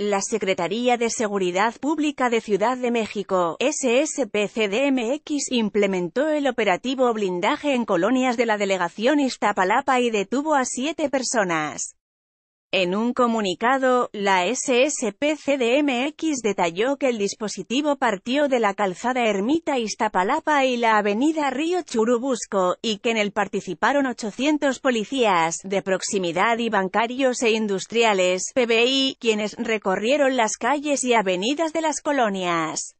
La Secretaría de Seguridad Pública de Ciudad de México, SSPCDMX, implementó el operativo blindaje en colonias de la delegación Iztapalapa y detuvo a siete personas. En un comunicado, la SSP-CDMX detalló que el dispositivo partió de la calzada Ermita Iztapalapa y la avenida Río Churubusco, y que en él participaron 800 policías, de proximidad y bancarios e industriales, PBI, quienes recorrieron las calles y avenidas de las colonias.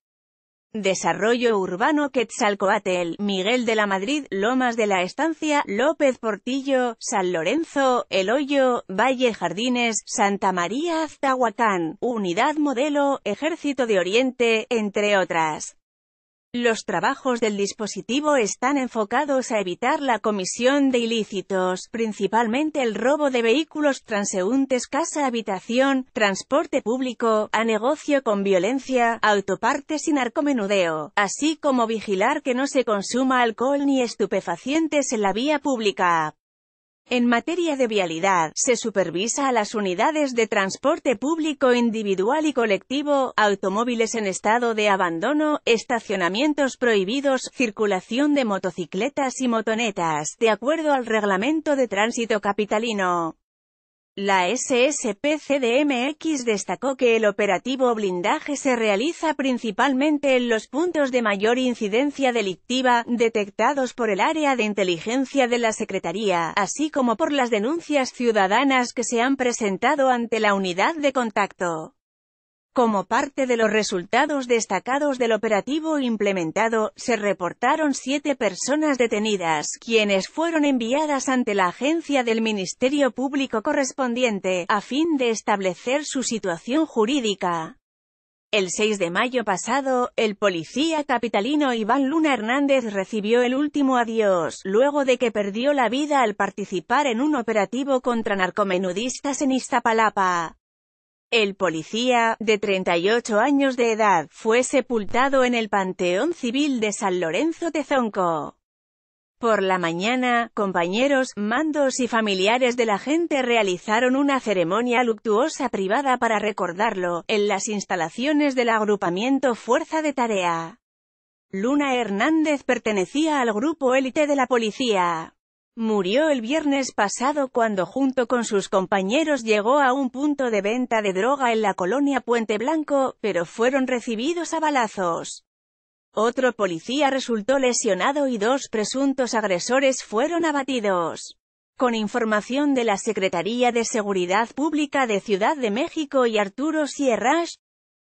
Desarrollo Urbano Quetzalcoatl, Miguel de la Madrid, Lomas de la Estancia, López Portillo, San Lorenzo, El Hoyo, Valle Jardines, Santa María Aztahuacán, Unidad Modelo, Ejército de Oriente, entre otras. Los trabajos del dispositivo están enfocados a evitar la comisión de ilícitos, principalmente el robo de vehículos transeúntes, casa, habitación, transporte público, a negocio con violencia, autopartes y narcomenudeo, así como vigilar que no se consuma alcohol ni estupefacientes en la vía pública. En materia de vialidad, se supervisa a las unidades de transporte público individual y colectivo, automóviles en estado de abandono, estacionamientos prohibidos, circulación de motocicletas y motonetas, de acuerdo al Reglamento de Tránsito Capitalino. La SSP-CDMX destacó que el operativo blindaje se realiza principalmente en los puntos de mayor incidencia delictiva, detectados por el área de inteligencia de la Secretaría, así como por las denuncias ciudadanas que se han presentado ante la unidad de contacto. Como parte de los resultados destacados del operativo implementado, se reportaron siete personas detenidas, quienes fueron enviadas ante la agencia del Ministerio Público correspondiente, a fin de establecer su situación jurídica. El 6 de mayo pasado, el policía capitalino Iván Luna Hernández recibió el último adiós, luego de que perdió la vida al participar en un operativo contra narcomenudistas en Iztapalapa. El policía, de 38 años de edad, fue sepultado en el Panteón Civil de San Lorenzo Tezonco. Por la mañana, compañeros, mandos y familiares de la gente realizaron una ceremonia luctuosa privada para recordarlo, en las instalaciones del agrupamiento Fuerza de Tarea. Luna Hernández pertenecía al grupo élite de la policía. Murió el viernes pasado cuando junto con sus compañeros llegó a un punto de venta de droga en la colonia Puente Blanco, pero fueron recibidos a balazos. Otro policía resultó lesionado y dos presuntos agresores fueron abatidos. Con información de la Secretaría de Seguridad Pública de Ciudad de México y Arturo Sierras,